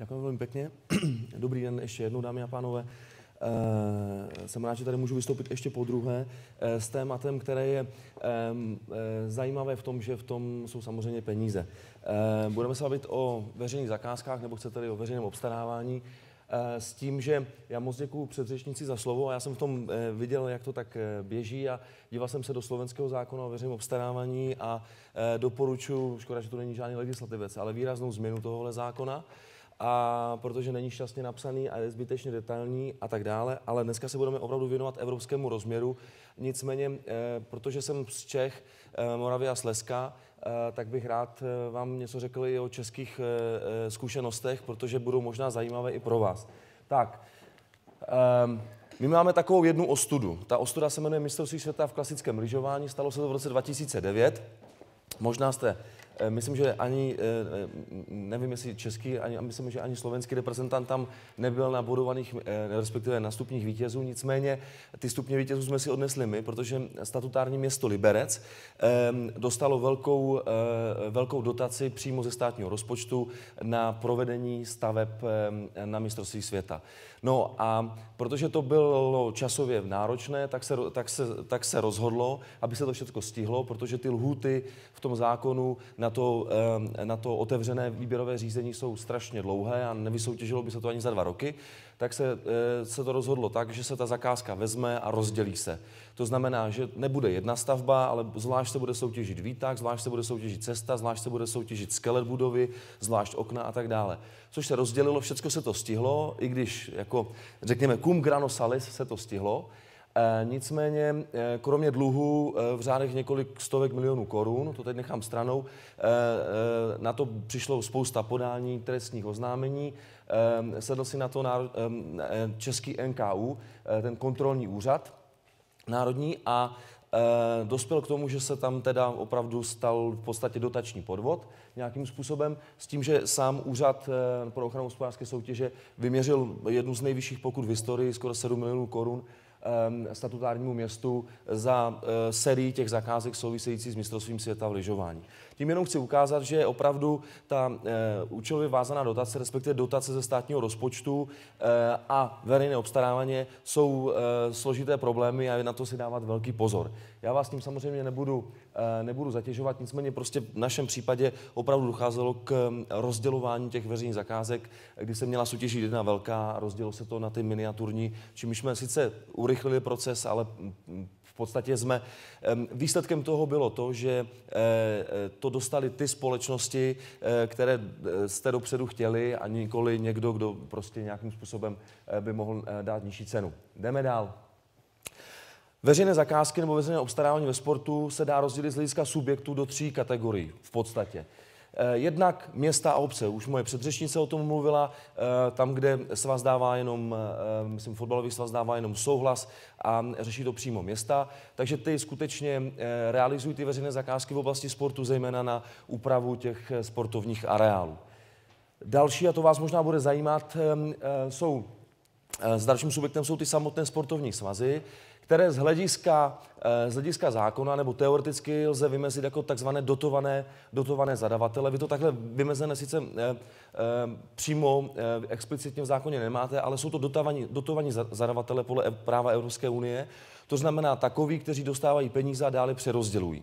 Děkuji velmi pěkně. Dobrý den ještě jednou, dámy a pánové. E, jsem rád, že tady můžu vystoupit ještě po druhé e, s tématem, které je e, zajímavé v tom, že v tom jsou samozřejmě peníze. Budeme se bavit o veřejných zakázkách, nebo chcete tady o veřejném obstarávání, s tím, že já moc děkuji předřečnici za slovo a já jsem v tom viděl, jak to tak běží a díval jsem se do slovenského zákona o veřejném obstarávání a doporučuji, škoda, že to není žádný legislativec, ale výraznou změnu tohohle zákona a protože není šťastně napsaný a je zbytečně detailní a tak dále, ale dneska se budeme opravdu věnovat evropskému rozměru. Nicméně, eh, protože jsem z Čech, eh, Moravy a Slezska, eh, tak bych rád vám něco řekl i o českých zkušenostech, protože budou možná zajímavé i pro vás. Tak, ehm, my máme takovou jednu ostudu. Ta ostuda se jmenuje mistrovství světa v klasickém lyžování, stalo se to v roce 2009. Možná jste Eh, myslím, že ani, eh, eh, nevím jestli český, ani, myslím, že ani slovenský reprezentant tam nebyl na bodovaných, respektive na stupních vítězů, nicméně ty stupně vítězů jsme si odnesli my, protože statutární město Liberec ehm, dostalo velkou, velkou dotaci přímo ze státního rozpočtu na provedení staveb ehm, na mistrovství světa. No a protože to bylo časově náročné, tak se, tak se, tak se rozhodlo, aby se to všechno stihlo, protože ty lhuty v tom zákonu na na to, eh, na to otevřené výběrové řízení jsou strašně dlouhé a nevysoutěžilo by se to ani za dva roky, tak se, eh, se to rozhodlo tak, že se ta zakázka vezme a rozdělí se. To znamená, že nebude jedna stavba, ale zvlášť se bude soutěžit výtah, zvlášť se bude soutěžit cesta, zvlášť se bude soutěžit skelet budovy, zvlášť okna a tak dále. Což se rozdělilo, všechno se to stihlo, i když, jako řekněme, cum grano salis se to stihlo, Eh, nicméně, eh, kromě dluhu eh, v řádech několik stovek milionů korun, to teď nechám stranou, na to přišlo spousta podání trestních oznámení. Sedl si na to český NKU, ten kontrolní úřad národní a dospěl k tomu, že se tam teda opravdu stal v podstatě dotační podvod nějakým způsobem, s tím, že sám úřad pro ochranu hospodářské soutěže vyměřil jednu z nejvyšších pokut v historii, skoro 7 milionů korun, Ehm, statutárnímu městu za eh, sérii těch zakázek souvisejících s mistrovstvím světa v lyžování. Tím jenom chci ukázat, že opravdu ta eh, účelově vázaná dotace, respektive dotace ze státního rozpočtu eh, a veřejné obstarávání jsou složité problémy a je na to si dávat velký pozor. Já vás tím samozřejmě nebudu, eh, nebudu zatěžovat, nicméně prostě v našem případě opravdu docházelo k mm, rozdělování těch veřejných zakázek, kdy se měla soutěžit jedna velká, rozdělo se to na ty miniaturní, čímž jsme sice urychlili proces, ale mm, v podstatě jsme... Výsledkem toho bylo to, že eh, eh, to dostali ty společnosti, které jste dopředu chtěli a nikoli někdo, kdo prostě nějakým způsobem by mohl dát nižší cenu. Jdeme dál. Veřejné zakázky nebo veřejné obstarávání ve sportu se dá rozdělit z hlediska subjektů do tří kategorií v podstatě. Eh, jednak města a obce, už moje předřečnice o tom mluvila, eh, tam, kde svaz dává jenom, eh, myslím, fotbalový svaz dává jenom souhlas a řeší to přímo města. Takže ty skutečně realizují ty veřejné zakázky v oblasti sportu, zejména na úpravu těch sportovních areálů. Další, a to vás možná bude zajímat, jsou s dalším subjektem jsou ty samotné sportovní svazy které z hlediska, eh, z hlediska zákona nebo teoreticky lze vymezit jako takzvané dotované, dotované zadavatele. Vy to takhle vymezené sice eh, eh, přímo explicitně v zákoně nemáte, ale jsou to dotovaní, dotovaní zadavatele podle práva Evropské unie. To znamená takoví, kteří dostávají peníze a dále přerozdělují.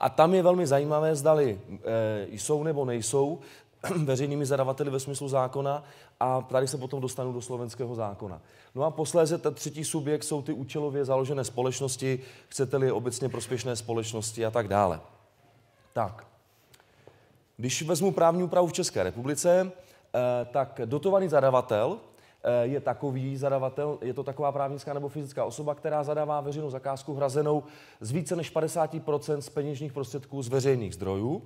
A tam je velmi zajímavé, zdali e, jsou nebo nejsou veřejnými zadavateli ve smyslu zákona a tady se potom dostanu do slovenského zákona. No a posléze ten třetí subjekt jsou ty účelově založené společnosti, chcete-li obecně prospěšné společnosti a tak dále. Tak, když vezmu právní úpravu v České republice, eh, tak dotovaný zadavatel eh, je takový zadavatel, je to taková právnická nebo fyzická osoba, která zadává veřejnou zakázku hrazenou z více než 50 z peněžních prostředků z veřejných zdrojů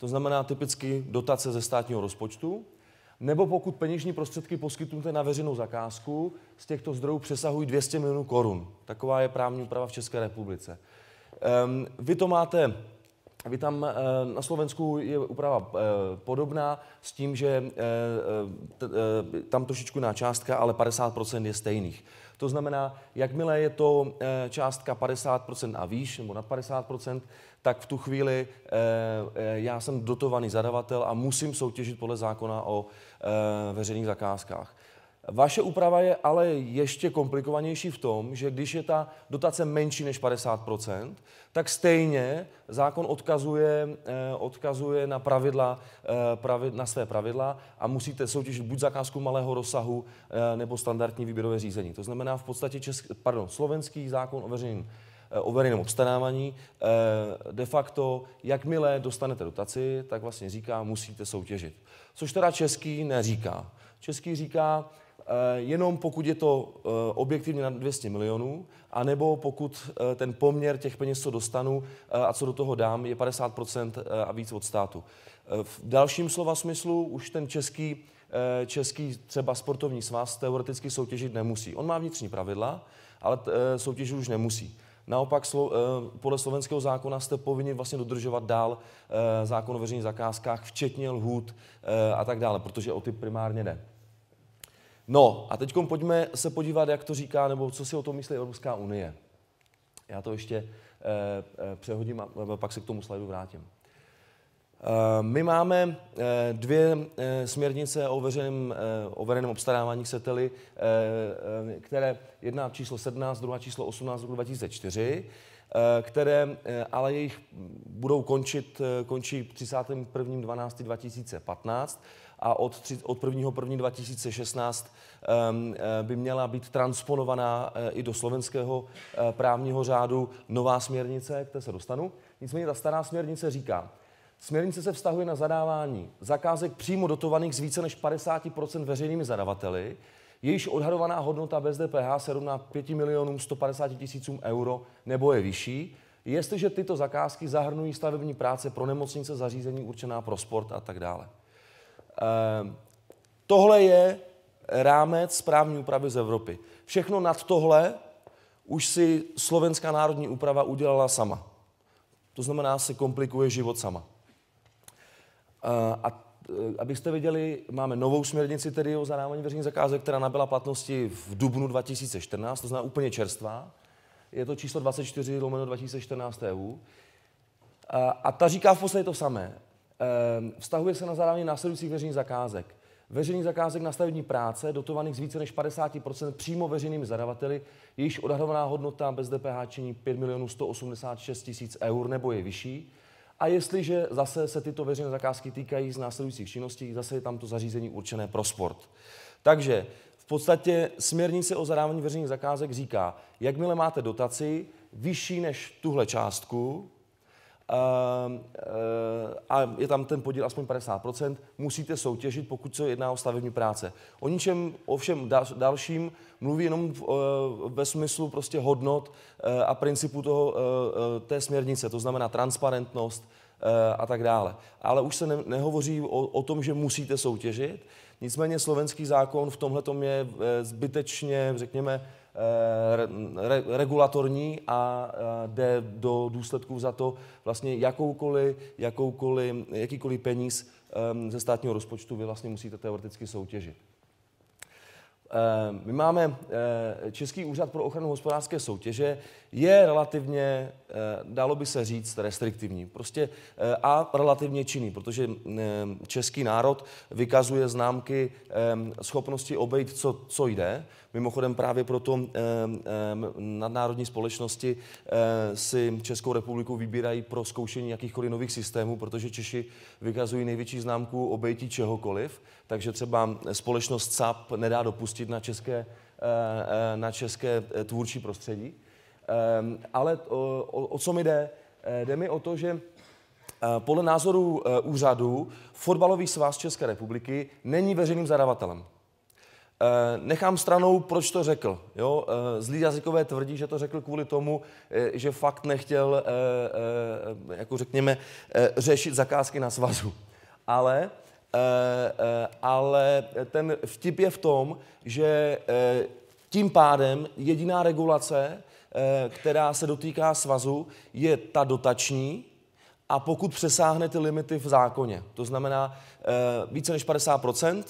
to znamená typicky dotace ze státního rozpočtu, nebo pokud peněžní prostředky poskytnuté na veřejnou zakázku z těchto zdrojů přesahují 200 milionů korun. Taková je právní úprava v České republice. Um, vy to máte vy tam eh, na Slovensku je úprava eh, podobná s tím, že eh, tam trošičku na částka, ale 50% je stejných. To znamená, jakmile je to částka 50% a výš, nebo nad 50%, tak v tu chvíli já jsem dotovaný zadavatel a musím soutěžit podle zákona o veřejných zakázkách. Vaše úprava je ale ještě komplikovanější v tom, že když je ta dotace menší než 50%, tak stejně zákon odkazuje, eh, odkazuje na, pravidla, eh, na své pravidla a musíte soutěžit buď zakázku malého rozsahu eh, nebo standardní výběrové řízení. To znamená v podstatě česk, pardon, slovenský zákon o veřejném o veřejném obstarávání, de facto, jakmile dostanete dotaci, tak vlastně říká, musíte soutěžit. Což teda český neříká. Český říká, Eh, jenom pokud je to eh, objektivně na 200 milionů, anebo pokud eh, ten poměr těch peněz, co dostanu a co do toho dám, je 50% a víc od státu. V dalším slova smyslu už ten český, český třeba sportovní svaz teoreticky soutěžit nemusí. On má vnitřní pravidla, ale soutěžit už nemusí. Naopak podle slovenského zákona jste povinni vlastně dodržovat dál zákon o veřejných zakázkách, včetně lhůt a tak dále, protože o ty primárně ne. No a teď pojďme se podívat, jak to říká, nebo co si o tom myslí Evropská unie. Já to ještě eh, eh přehodím a pak se k tomu slajdu vrátím. Eh, my máme eh, dvě směrnice o veřejném, o veřejném obstarávání setely, které jedna číslo 17, druhá číslo 18 roku 2004. Eh, které eh, ale jejich budou končit, eh, končí 31.12.2015 a od, tři, od 1.1.2016 ehm, by měla být transponovaná i do slovenského právního řádu nová směrnice, k té se dostanu. Nicméně ta stará směrnice říká, Směrnice se vztahuje na zadávání zakázek přímo dotovaných z více než 50 veřejnými zadavateli, Jejíž odhadovaná hodnota bez DPH se rovná 5 milionům 150 tisícům euro nebo je vyšší, jestliže tyto zakázky zahrnují stavební práce pro nemocnice, zařízení určená pro sport a tak dále. Ehm, tohle je rámec správní úpravy z Evropy. Všechno nad tohle už si slovenská národní úprava udělala sama. To znamená, se komplikuje život sama. Ehm, a Eh, abyste viděli, máme novou směrnici tedy o zadávání veřejných zakázek, která nabyla platnosti v dubnu 2014, to znamená úplně čerstvá. Je to číslo 24 lomeno 2014 EU. A, a ta říká v podstatě to samé. Ehm, vztahuje se na zadávání následujících veřejných zakázek. Veřejný zakázek na stavební práce, dotovaných z více než 50% přímo veřejnými zadavateli, jejichž odhadovaná hodnota bez DPH činí 5 186 000 eur nebo je vyšší, a jestliže zase se tyto veřejné zakázky týkají z následujících činností, zase je tam to zařízení určené pro sport. Takže v podstatě směrnice o zadávání veřejných zakázek říká, jakmile máte dotaci vyšší než tuhle částku, Ehm, eh, a je tam ten podíl aspoň 50%, musíte soutěžit, pokud se jedná o stavební práce. O ničem ovšem dalším mluví jenom eh, ve smyslu prostě hodnot eh, a principu toho, té směrnice, to znamená transparentnost a tak dále. Ale už se ne, nehovoří o, o tom, že musíte soutěžit, nicméně slovenský zákon v tomhle je zbytečně, řekněme, Eh, re, regulatorní a jde do důsledků za to vlastně jakoukoliv, jakoukoliv, jakýkoliv peníz ze státního rozpočtu vy vlastně musíte teoreticky soutěžit. Eh, my máme eh, Český úřad pro ochranu hospodářské soutěže, je relativně, eh, dalo by se říct, restriktivní prostě a relativně činný, protože český národ vykazuje známky schopnosti obejít, co, co jde. Mimochodem právě proto nadnárodní společnosti si Českou republiku vybírají pro zkoušení jakýchkoliv nových systémů, protože Češi vykazují největší známku obejití čehokoliv, takže třeba společnost SAP nedá dopustit soustředit na české, eh, eh, na české eh, tvůrčí prostředí. Ale o, o, o co mi jde? Jde mi o to, že podle názoru úřadu Fotbalový svaz České republiky není veřejným zadavatelem. Nechám stranou, proč to řekl. Jo? Zlí jazykové tvrdí, že to řekl kvůli tomu, že fakt nechtěl, jako řekněme, řešit zakázky na svazu. Ale Eh, eh, ale ten vtip je v tom, že eh, tím pádem jediná regulace, která se dotýká svazu, je ta dotační, a pokud přesáhne ty limity v zákoně, to znamená e, více než 50 e,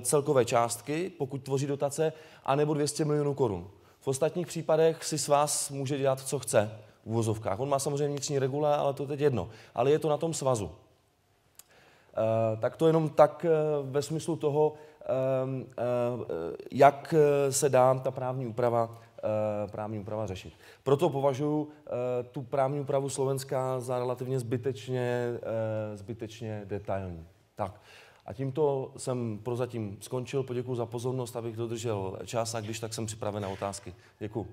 celkové částky, pokud tvoří dotace, anebo 200 milionů korun. V ostatních případech si s vás může dělat, co chce v uvozovkách. On má samozřejmě vnitřní regule, ale to teď jedno. Ale je to na tom svazu. Eh, tak to jenom tak eh, ve smyslu toho, ehm, eh, jak se dá ta právní úprava právní úprava řešit. Proto považuji tu právní úpravu Slovenska za relativně zbytečně, zbytečně detailní. Tak. A tímto jsem prozatím skončil. Poděkuji za pozornost, abych dodržel čas a když tak jsem připraven na otázky. Děkuji.